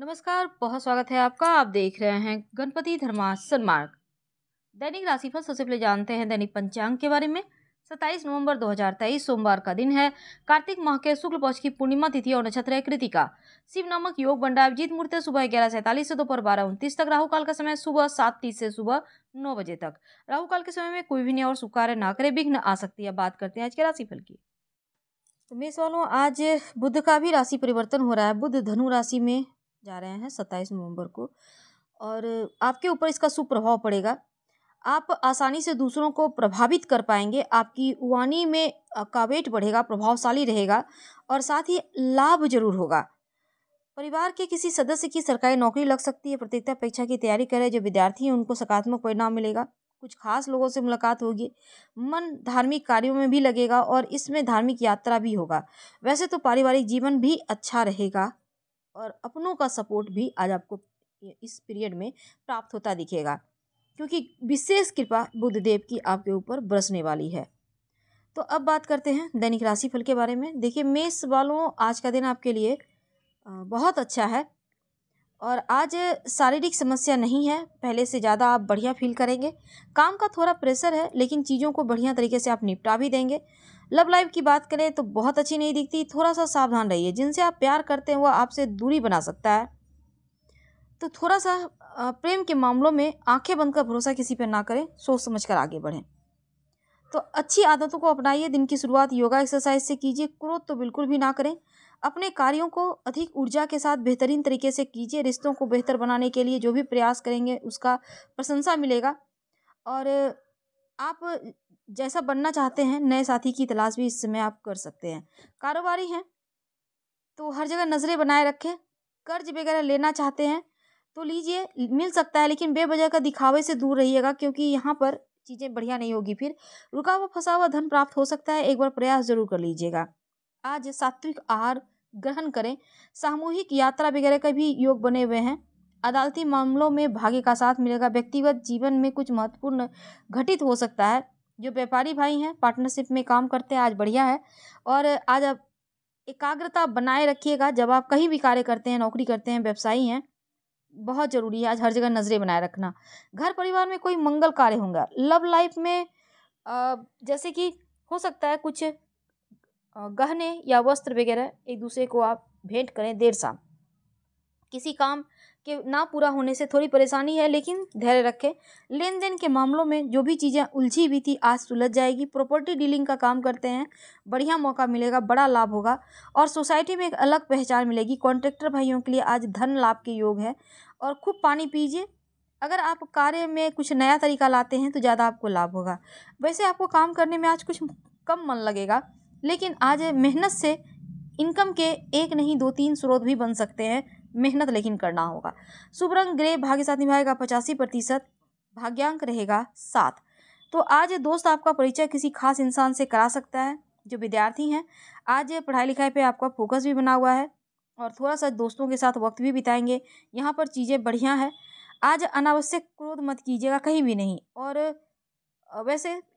नमस्कार बहुत स्वागत है आपका आप देख रहे हैं गणपति धर्मा सन्मार्ग दैनिक राशिफल सबसे पहले जानते हैं दैनिक पंचांग के बारे में 27 नवंबर 2023 सोमवार का दिन है कार्तिक माह के शुक्ल पक्ष की पूर्णिमा तिथि और नक्षत्र है कृतिका शिव नामक योग बन रहा है मूर्त सुबह ग्यारह सैंतालीस से दोपहर बारह उनतीस तक राहु काल का समय सुबह सात तीस से सुबह नौ बजे तक राहु काल के समय में कोई भी न्याय और सुकार ना करे विघ्न आ सकती है बात करते हैं आज के राशिफल की तो मेष वालों आज बुद्ध का भी राशि परिवर्तन हो रहा है बुद्ध धनु राशि में जा रहे हैं सत्ताईस नवंबर को और आपके ऊपर इसका सुप्रभाव पड़ेगा आप आसानी से दूसरों को प्रभावित कर पाएंगे आपकी वाणी में कावेट बढ़ेगा प्रभावशाली रहेगा और साथ ही लाभ जरूर होगा परिवार के किसी सदस्य की सरकारी नौकरी लग सकती है प्रतियोगिता परीक्षा की तैयारी करें जो विद्यार्थी हैं उनको सकारात्मक परिणाम मिलेगा कुछ खास लोगों से मुलाकात होगी मन धार्मिक कार्यों में भी लगेगा और इसमें धार्मिक यात्रा भी होगा वैसे तो पारिवारिक जीवन भी अच्छा रहेगा और अपनों का सपोर्ट भी आज आपको इस पीरियड में प्राप्त होता दिखेगा क्योंकि विशेष कृपा बुद्धदेव की आपके ऊपर बरसने वाली है तो अब बात करते हैं दैनिक राशिफल के बारे में देखिए मेष वालों आज का दिन आपके लिए बहुत अच्छा है और आज शारीरिक समस्या नहीं है पहले से ज़्यादा आप बढ़िया फील करेंगे काम का थोड़ा प्रेशर है लेकिन चीज़ों को बढ़िया तरीके से आप निपटा भी देंगे लव लाइफ की बात करें तो बहुत अच्छी नहीं दिखती थोड़ा सा सावधान रहिए जिनसे आप प्यार करते हैं वह आपसे दूरी बना सकता है तो थोड़ा सा प्रेम के मामलों में आंखें बंद कर भरोसा किसी पर ना करें सोच समझ कर आगे बढ़ें तो अच्छी आदतों को अपनाइए दिन की शुरुआत योगा एक्सरसाइज से कीजिए क्रोध तो बिल्कुल भी ना करें अपने कार्यों को अधिक ऊर्जा के साथ बेहतरीन तरीके से कीजिए रिश्तों को बेहतर बनाने के लिए जो भी प्रयास करेंगे उसका प्रशंसा मिलेगा और आप जैसा बनना चाहते हैं नए साथी की तलाश भी इस समय आप कर सकते हैं कारोबारी हैं तो हर जगह नज़रें बनाए रखें कर्ज वगैरह लेना चाहते हैं तो लीजिए मिल सकता है लेकिन बेवजह का दिखावे से दूर रहिएगा क्योंकि यहाँ पर चीज़ें बढ़िया नहीं होगी फिर रुका हुआ फंसा हुआ धन प्राप्त हो सकता है एक बार प्रयास जरूर कर लीजिएगा आज सात्विक आहार ग्रहण करें सामूहिक यात्रा वगैरह का भी योग बने हुए हैं अदालती मामलों में भाग्य का साथ मिलेगा व्यक्तिगत जीवन में कुछ महत्वपूर्ण घटित हो सकता है जो व्यापारी भाई हैं पार्टनरशिप में काम करते हैं आज बढ़िया है और आज आप एकाग्रता बनाए रखिएगा जब आप कहीं भी कार्य करते हैं नौकरी करते हैं व्यवसायी हैं बहुत ज़रूरी है आज हर जगह नज़रें बनाए रखना घर परिवार में कोई मंगल कार्य होंगे लव लाइफ में जैसे कि हो सकता है कुछ गहने या वस्त्र वगैरह एक दूसरे को आप भेंट करें देर शाम किसी काम के ना पूरा होने से थोड़ी परेशानी है लेकिन धैर्य रखें लेन देन के मामलों में जो भी चीज़ें उलझी हुई थी आज सुलझ जाएगी प्रॉपर्टी डीलिंग का काम करते हैं बढ़िया मौका मिलेगा बड़ा लाभ होगा और सोसाइटी में एक अलग पहचान मिलेगी कॉन्ट्रैक्टर भाइयों के लिए आज धन लाभ के योग है और खूब पानी पीजिए अगर आप कार्य में कुछ नया तरीका लाते हैं तो ज़्यादा आपको लाभ होगा वैसे आपको काम करने में आज कुछ कम मन लगेगा लेकिन आज मेहनत से इनकम के एक नहीं दो तीन स्रोत भी बन सकते हैं मेहनत लेकिन करना होगा शुभ रंग ग्रे भाग्य साथ निभाएगा पचासी प्रतिशत भाग्यांक रहेगा सात तो आज दोस्त आपका परिचय किसी खास इंसान से करा सकता है जो विद्यार्थी हैं आज पढ़ाई लिखाई पे आपका फोकस भी बना हुआ है और थोड़ा सा दोस्तों के साथ वक्त भी बिताएंगे यहाँ पर चीज़ें बढ़िया है आज अनावश्यक क्रोध मत कीजिएगा कहीं भी नहीं और वैसे